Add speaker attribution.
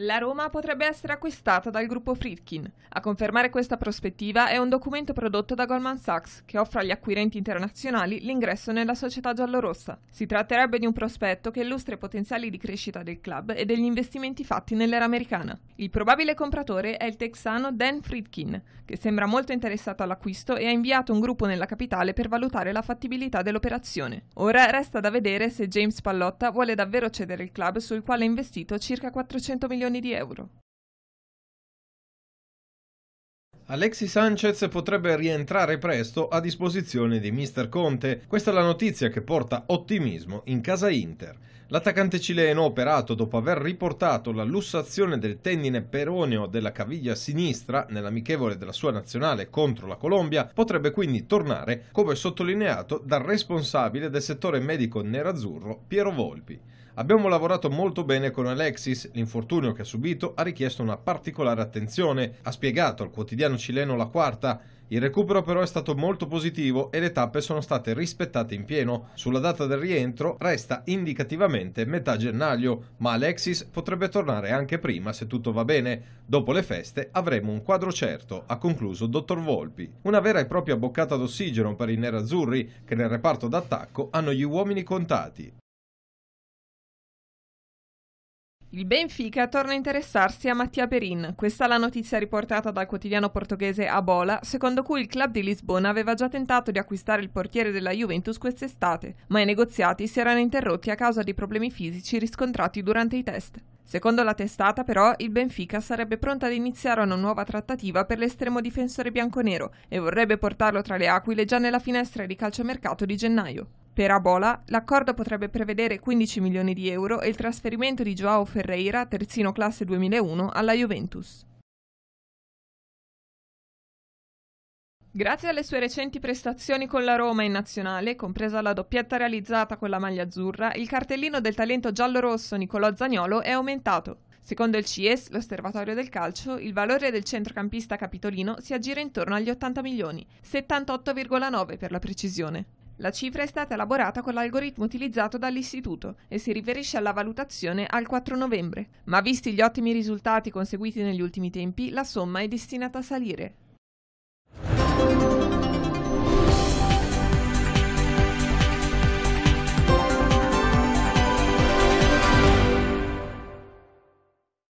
Speaker 1: La Roma potrebbe essere acquistata dal gruppo Friedkin. A confermare questa prospettiva è un documento prodotto da Goldman Sachs che offre agli acquirenti internazionali l'ingresso nella società giallorossa. Si tratterebbe di un prospetto che illustra i potenziali di crescita del club e degli investimenti fatti nell'era americana. Il probabile compratore è il texano Dan Friedkin, che sembra molto interessato all'acquisto e ha inviato un gruppo nella capitale per valutare la fattibilità dell'operazione. Ora resta da vedere se James Pallotta vuole davvero cedere il club sul quale ha investito circa 400 milioni milioni di euro.
Speaker 2: Alexis Sanchez potrebbe rientrare presto a disposizione di Mr. Conte. Questa è la notizia che porta ottimismo in casa Inter. L'attaccante cileno, operato dopo aver riportato la lussazione del tendine peroneo della caviglia sinistra nell'amichevole della sua nazionale contro la Colombia, potrebbe quindi tornare, come sottolineato dal responsabile del settore medico nerazzurro Piero Volpi. Abbiamo lavorato molto bene con Alexis, l'infortunio che ha subito ha richiesto una particolare attenzione, ha spiegato al quotidiano campione cileno la quarta. Il recupero però è stato molto positivo e le tappe sono state rispettate in pieno. Sulla data del rientro resta indicativamente metà gennaio, ma Alexis potrebbe tornare anche prima se tutto va bene. Dopo le feste avremo un quadro certo, ha concluso Dottor Volpi. Una vera e propria boccata d'ossigeno per i nerazzurri che nel reparto d'attacco hanno gli uomini contati.
Speaker 1: Il Benfica torna a interessarsi a Mattia Perin. Questa è la notizia riportata dal quotidiano portoghese Abola, secondo cui il club di Lisbona aveva già tentato di acquistare il portiere della Juventus quest'estate, ma i negoziati si erano interrotti a causa di problemi fisici riscontrati durante i test. Secondo la testata, però, il Benfica sarebbe pronto ad iniziare una nuova trattativa per l'estremo difensore bianconero e vorrebbe portarlo tra le aquile già nella finestra di calciomercato di gennaio. Per Abola l'accordo potrebbe prevedere 15 milioni di euro e il trasferimento di Joao Ferreira, terzino classe 2001, alla Juventus. Grazie alle sue recenti prestazioni con la Roma in nazionale, compresa la doppietta realizzata con la maglia azzurra, il cartellino del talento giallo-rosso Nicolò Zagnolo è aumentato. Secondo il CIES, l'Osservatorio del Calcio, il valore del centrocampista capitolino si aggira intorno agli 80 milioni, 78,9 per la precisione. La cifra è stata elaborata con l'algoritmo utilizzato dall'Istituto e si riferisce alla valutazione al 4 novembre. Ma visti gli ottimi risultati conseguiti negli ultimi tempi, la somma è destinata a salire.